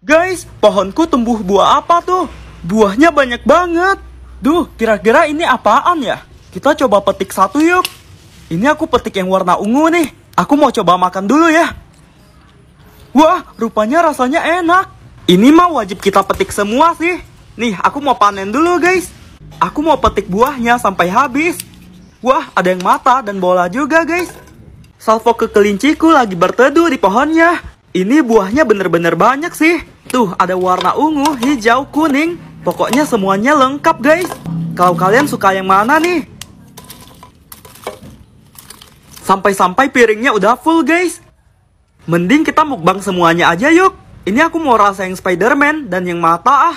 Guys, pohonku tumbuh buah apa tuh? Buahnya banyak banget. Duh, kira-kira ini apaan ya? Kita coba petik satu yuk. Ini aku petik yang warna ungu nih. Aku mau coba makan dulu ya. Wah, rupanya rasanya enak. Ini mah wajib kita petik semua sih. Nih, aku mau panen dulu guys. Aku mau petik buahnya sampai habis. Wah, ada yang mata dan bola juga guys. Salvo ke kelinciku lagi berteduh di pohonnya. Ini buahnya bener-bener banyak sih. Tuh, ada warna ungu, hijau, kuning. Pokoknya semuanya lengkap, guys. Kalau kalian suka yang mana nih? Sampai-sampai piringnya udah full, guys. Mending kita mukbang semuanya aja yuk. Ini aku mau rasa yang spider dan yang mata ah.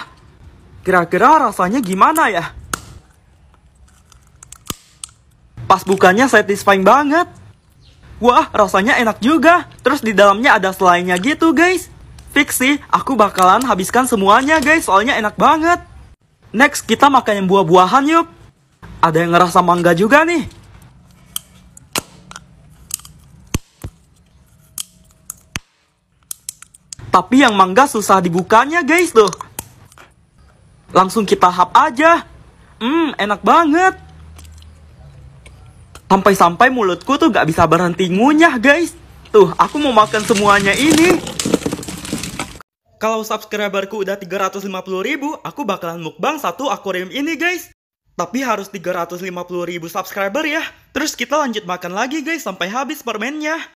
Kira-kira rasanya gimana ya? Pas bukannya satisfying banget. Wah, rasanya enak juga. Terus di dalamnya ada selainnya gitu, guys. Fix sih, aku bakalan habiskan semuanya guys, soalnya enak banget. Next, kita makan yang buah-buahan yuk. Ada yang ngerasa mangga juga nih. Tapi yang mangga susah dibukanya guys tuh. Langsung kita hap aja. Hmm, enak banget. Sampai-sampai mulutku tuh gak bisa berhenti ngunyah guys. Tuh, aku mau makan semuanya ini. Kalau subscriberku udah 350 ribu, aku bakalan mukbang satu akuarium ini guys. Tapi harus 350 ribu subscriber ya. Terus kita lanjut makan lagi guys sampai habis permennya.